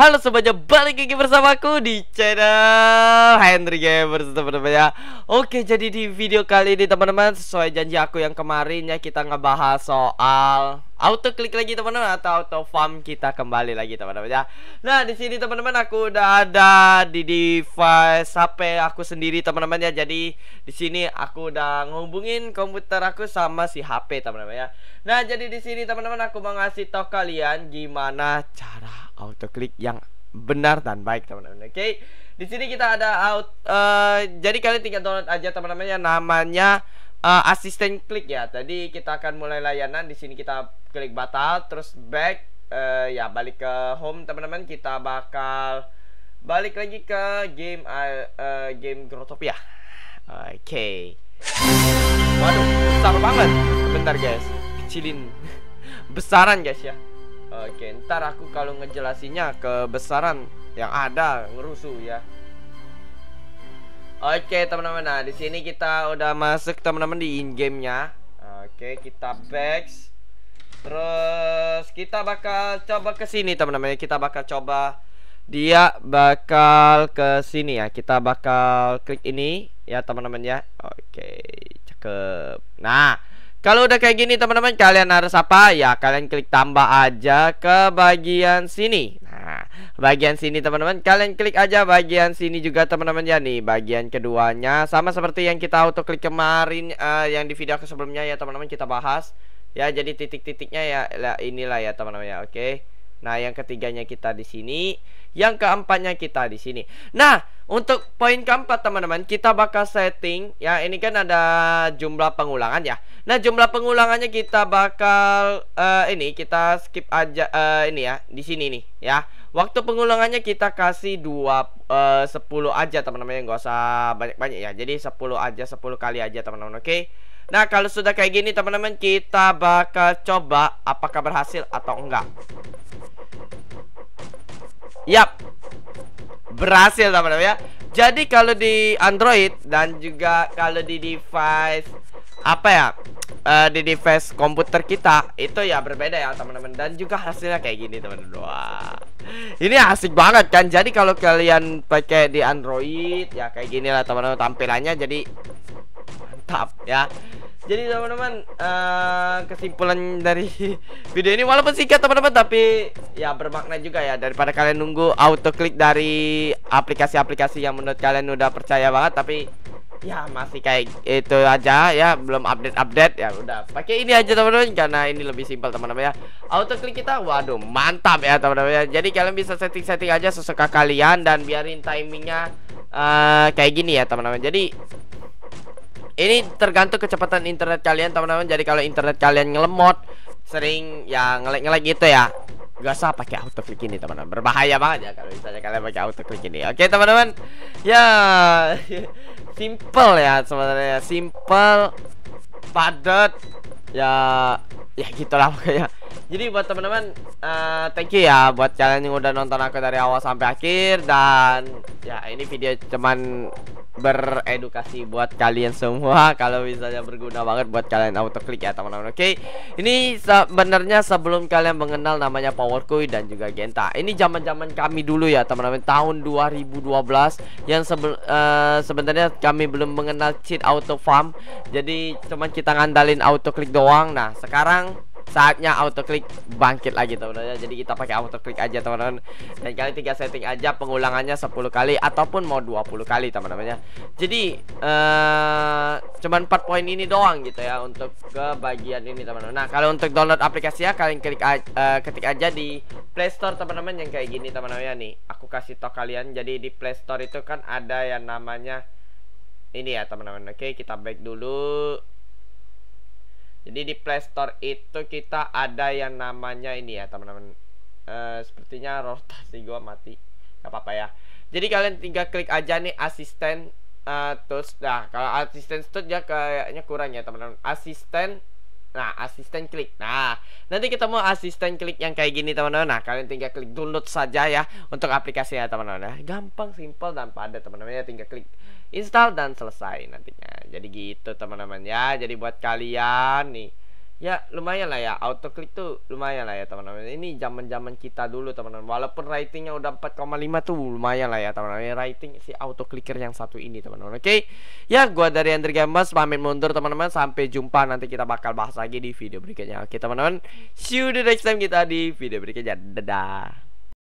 Halo semuanya, balik lagi bersamaku di channel Henry Gamers teman-teman ya Oke, jadi di video kali ini teman-teman Sesuai janji aku yang kemarin ya Kita ngebahas soal auto klik lagi teman-teman atau auto farm kita kembali lagi teman-teman ya. Nah, di sini teman-teman aku udah ada di device HP aku sendiri teman-teman ya. Jadi di sini aku udah ngubungin komputer aku sama si HP teman-teman ya. Nah, jadi di sini teman-teman aku mau ngasih tau kalian gimana cara auto klik yang benar dan baik teman-teman. Oke. Okay? Di sini kita ada out uh, eh, jadi kalian tinggal download aja teman-teman ya namanya uh, eh, asisten klik ya. Tadi kita akan mulai layanan di sini kita klik batal terus back uh, ya balik ke home teman-teman kita bakal balik lagi ke game uh, game Grotopia. Oke. Okay. Waduh, besar banget. Bentar guys, kecilin besaran guys ya. Oke, okay, ntar aku kalau ngejelasinnya besaran yang ada ngerusuh ya. Oke teman-teman, nah di sini kita udah masuk teman-teman di in gamenya. Oke kita back. Terus kita bakal coba ke sini teman-teman. Kita bakal coba dia bakal ke sini ya. Kita bakal klik ini ya teman-teman ya. Oke cakep. Nah kalau udah kayak gini teman-teman kalian harus apa ya? Kalian klik tambah aja ke bagian sini bagian sini teman-teman kalian klik aja bagian sini juga teman-teman ya nih bagian keduanya sama seperti yang kita auto klik kemarin uh, yang di video sebelumnya ya teman-teman kita bahas ya jadi titik-titiknya ya inilah ya teman-teman ya oke nah yang ketiganya kita di sini yang keempatnya kita di sini nah untuk poin keempat teman-teman Kita bakal setting Ya ini kan ada jumlah pengulangan ya Nah jumlah pengulangannya kita bakal uh, Ini kita skip aja uh, Ini ya di sini nih ya Waktu pengulangannya kita kasih dua eh, uh, 10 aja teman-teman yang Gak usah banyak-banyak ya Jadi sepuluh aja sepuluh kali aja teman-teman oke okay? Nah kalau sudah kayak gini teman-teman Kita bakal coba apakah berhasil atau enggak Yap berhasil teman-teman ya jadi kalau di Android dan juga kalau di device apa ya uh, di device komputer kita itu ya berbeda ya teman-teman dan juga hasilnya kayak gini teman-teman wah ini asik banget kan jadi kalau kalian pakai di Android ya kayak gini lah teman-teman tampilannya jadi mantap ya jadi teman-teman uh, kesimpulan dari video ini walaupun singkat teman-teman tapi ya bermakna juga ya daripada kalian nunggu auto klik dari aplikasi-aplikasi yang menurut kalian udah percaya banget tapi ya masih kayak itu aja ya belum update-update ya udah pakai ini aja teman-teman karena ini lebih simpel teman-teman ya auto klik kita waduh mantap ya teman-teman ya jadi kalian bisa setting-setting aja sesuka kalian dan biarin timingnya uh, kayak gini ya teman-teman jadi ini tergantung kecepatan internet kalian teman-teman jadi kalau internet kalian ngelemot sering ya ngelek-ngelek gitu ya Gak usah pakai auto click ini teman-teman berbahaya banget ya kalau misalnya kalian pakai auto click ini oke teman-teman ya simple ya sebenarnya simple padat ya ya gitulah pokoknya jadi buat teman-teman uh, thank you ya buat kalian yang udah nonton aku dari awal sampai akhir dan ya ini video cuman beredukasi buat kalian semua kalau misalnya berguna banget buat kalian auto klik ya teman-teman oke okay? ini sebenarnya sebelum kalian mengenal namanya Power Koi dan juga genta ini zaman zaman kami dulu ya teman-teman tahun 2012 yang sebe uh, eh, sebenarnya kami belum mengenal cheat auto farm jadi cuman kita ngandalin auto klik doang nah sekarang saatnya auto klik bangkit lagi teman-teman ya. jadi kita pakai auto klik aja teman-teman dan kalian tinggal setting aja pengulangannya 10 kali ataupun mau 20 kali teman-teman ya jadi uh, cuman 4 poin ini doang gitu ya untuk ke bagian ini teman-teman nah kalau untuk download aplikasi ya kalian klik uh, ketik aja di Play Store teman-teman yang kayak gini teman-teman ya nih aku kasih tau kalian jadi di Play Store itu kan ada yang namanya ini ya teman-teman oke kita back dulu jadi di Play Store itu kita ada yang namanya ini ya teman-teman. E, sepertinya rotasi gua mati. Gak apa-apa ya. Jadi kalian tinggal klik aja nih asisten uh, tools. Nah kalau asisten tools ya kayaknya kurang ya teman-teman. Asisten Nah, asisten klik. Nah, nanti kita mau asisten klik yang kayak gini, teman-teman. Nah, kalian tinggal klik download saja ya untuk aplikasinya, teman-teman. Nah, gampang, simple dan padat, teman-teman. Ya, tinggal klik install dan selesai nantinya jadi gitu teman-teman ya jadi buat kalian nih ya lumayan lah ya auto click tuh lumayan lah ya teman-teman ini zaman zaman kita dulu teman-teman walaupun ratingnya udah 4,5 tuh lumayan lah ya teman-teman rating si auto clicker yang satu ini teman-teman oke ya gua dari Andre Gamers pamit mundur teman-teman sampai jumpa nanti kita bakal bahas lagi di video berikutnya oke teman-teman see you the next time kita di video berikutnya dadah